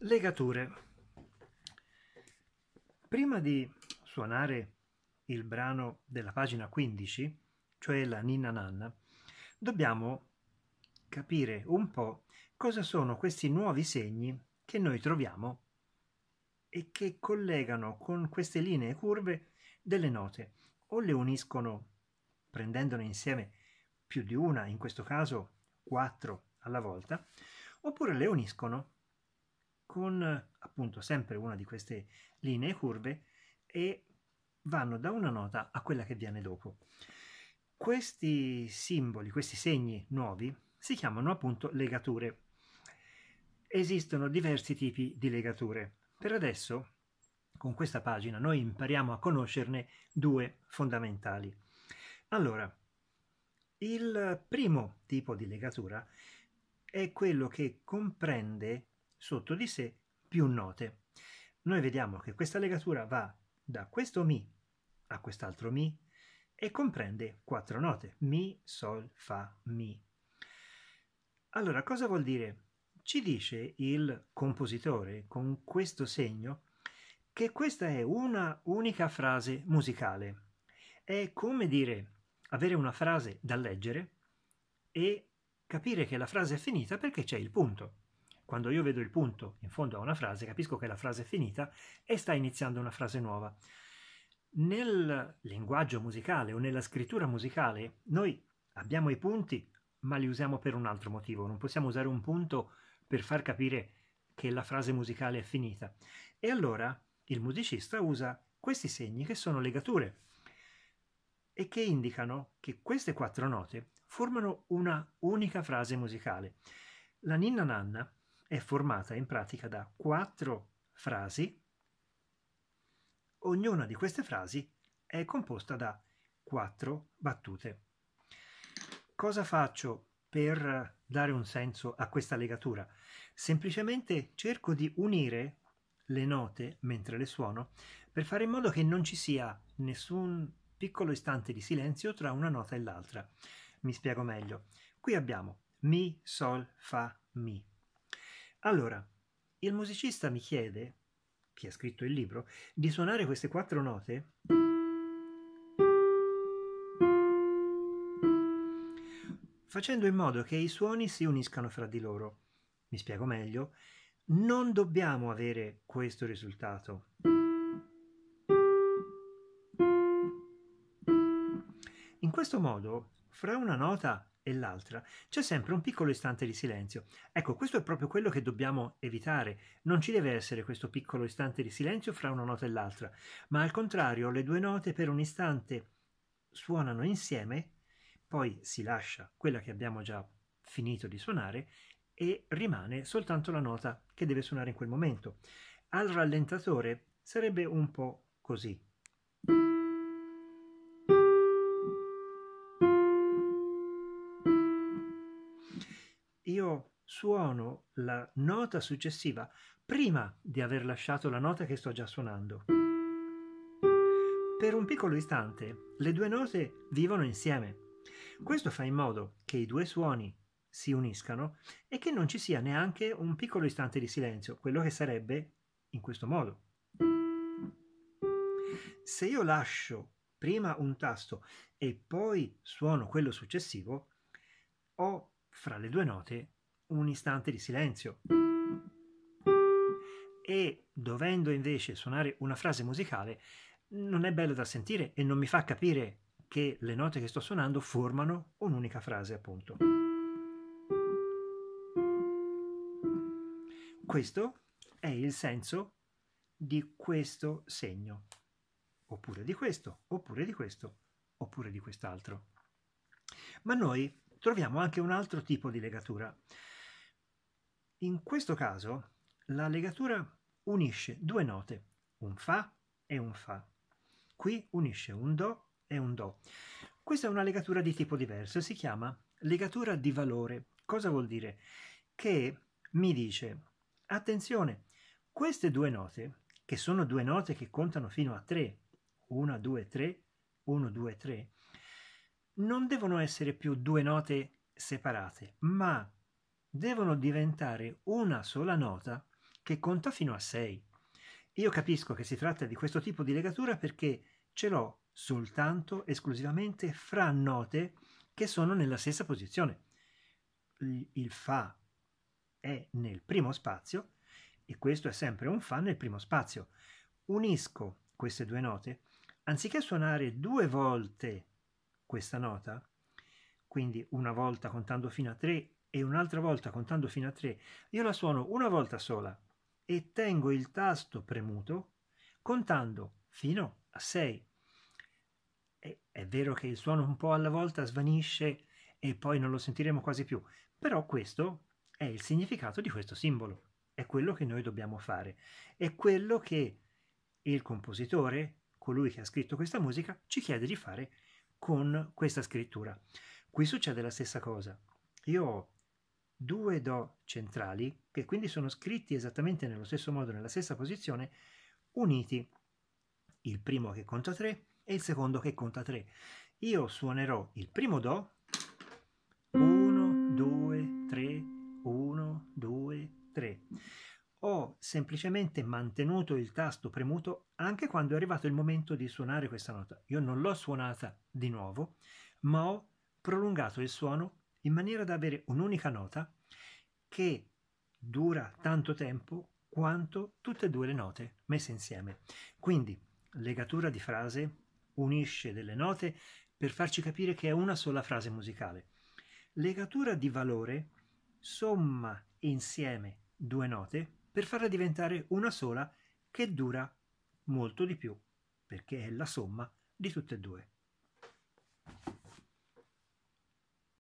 Legature. Prima di suonare il brano della pagina 15, cioè la Ninna Nanna, dobbiamo capire un po' cosa sono questi nuovi segni che noi troviamo e che collegano con queste linee curve delle note o le uniscono prendendone insieme più di una, in questo caso quattro alla volta, oppure le uniscono con appunto sempre una di queste linee curve e vanno da una nota a quella che viene dopo. Questi simboli, questi segni nuovi, si chiamano appunto legature. Esistono diversi tipi di legature. Per adesso, con questa pagina, noi impariamo a conoscerne due fondamentali. Allora, il primo tipo di legatura è quello che comprende sotto di sé più note. Noi vediamo che questa legatura va da questo Mi a quest'altro Mi e comprende quattro note, Mi, Sol, Fa, Mi. Allora, cosa vuol dire? Ci dice il compositore con questo segno che questa è una unica frase musicale. È come dire avere una frase da leggere e capire che la frase è finita perché c'è il punto. Quando io vedo il punto in fondo a una frase, capisco che la frase è finita e sta iniziando una frase nuova. Nel linguaggio musicale o nella scrittura musicale, noi abbiamo i punti, ma li usiamo per un altro motivo. Non possiamo usare un punto per far capire che la frase musicale è finita. E allora il musicista usa questi segni che sono legature e che indicano che queste quattro note formano una unica frase musicale. La ninna nanna è formata in pratica da quattro frasi. Ognuna di queste frasi è composta da quattro battute. Cosa faccio per dare un senso a questa legatura? Semplicemente cerco di unire le note mentre le suono per fare in modo che non ci sia nessun piccolo istante di silenzio tra una nota e l'altra. Mi spiego meglio. Qui abbiamo Mi, Sol, Fa, Mi. Allora, il musicista mi chiede, chi ha scritto il libro, di suonare queste quattro note. facendo in modo che i suoni si uniscano fra di loro. Mi spiego meglio, non dobbiamo avere questo risultato. In questo modo, fra una nota e l'altra, c'è sempre un piccolo istante di silenzio. Ecco, questo è proprio quello che dobbiamo evitare. Non ci deve essere questo piccolo istante di silenzio fra una nota e l'altra, ma al contrario le due note per un istante suonano insieme, poi si lascia quella che abbiamo già finito di suonare e rimane soltanto la nota che deve suonare in quel momento. Al rallentatore sarebbe un po' così. io suono la nota successiva prima di aver lasciato la nota che sto già suonando. Per un piccolo istante le due note vivono insieme. Questo fa in modo che i due suoni si uniscano e che non ci sia neanche un piccolo istante di silenzio, quello che sarebbe in questo modo. Se io lascio prima un tasto e poi suono quello successivo, ho fra le due note un istante di silenzio. E dovendo invece suonare una frase musicale, non è bello da sentire e non mi fa capire che le note che sto suonando formano un'unica frase, appunto. Questo è il senso di questo segno, oppure di questo, oppure di questo, oppure di quest'altro. Ma noi troviamo anche un altro tipo di legatura. In questo caso la legatura unisce due note, un Fa e un Fa. Qui unisce un Do e un Do. Questa è una legatura di tipo diverso, si chiama legatura di valore. Cosa vuol dire? Che mi dice, attenzione, queste due note, che sono due note che contano fino a 3, 1, 2, 3, 1, 2, 3, non devono essere più due note separate, ma devono diventare una sola nota che conta fino a 6. Io capisco che si tratta di questo tipo di legatura perché ce l'ho soltanto esclusivamente fra note che sono nella stessa posizione. Il Fa è nel primo spazio e questo è sempre un Fa nel primo spazio. Unisco queste due note, anziché suonare due volte questa nota, quindi una volta contando fino a 3 e un'altra volta contando fino a tre, io la suono una volta sola e tengo il tasto premuto contando fino a sei. E è vero che il suono un po' alla volta svanisce e poi non lo sentiremo quasi più, però questo è il significato di questo simbolo, è quello che noi dobbiamo fare, è quello che il compositore, colui che ha scritto questa musica, ci chiede di fare con questa scrittura. Qui succede la stessa cosa. Io due Do centrali, che quindi sono scritti esattamente nello stesso modo, nella stessa posizione, uniti. Il primo che conta 3 e il secondo che conta 3. Io suonerò il primo Do, 1, 2, 3, 1, 2, 3. Ho semplicemente mantenuto il tasto premuto anche quando è arrivato il momento di suonare questa nota. Io non l'ho suonata di nuovo, ma ho prolungato il suono in maniera da avere un'unica nota che dura tanto tempo quanto tutte e due le note messe insieme. Quindi legatura di frase unisce delle note per farci capire che è una sola frase musicale. Legatura di valore somma insieme due note per farla diventare una sola che dura molto di più, perché è la somma di tutte e due.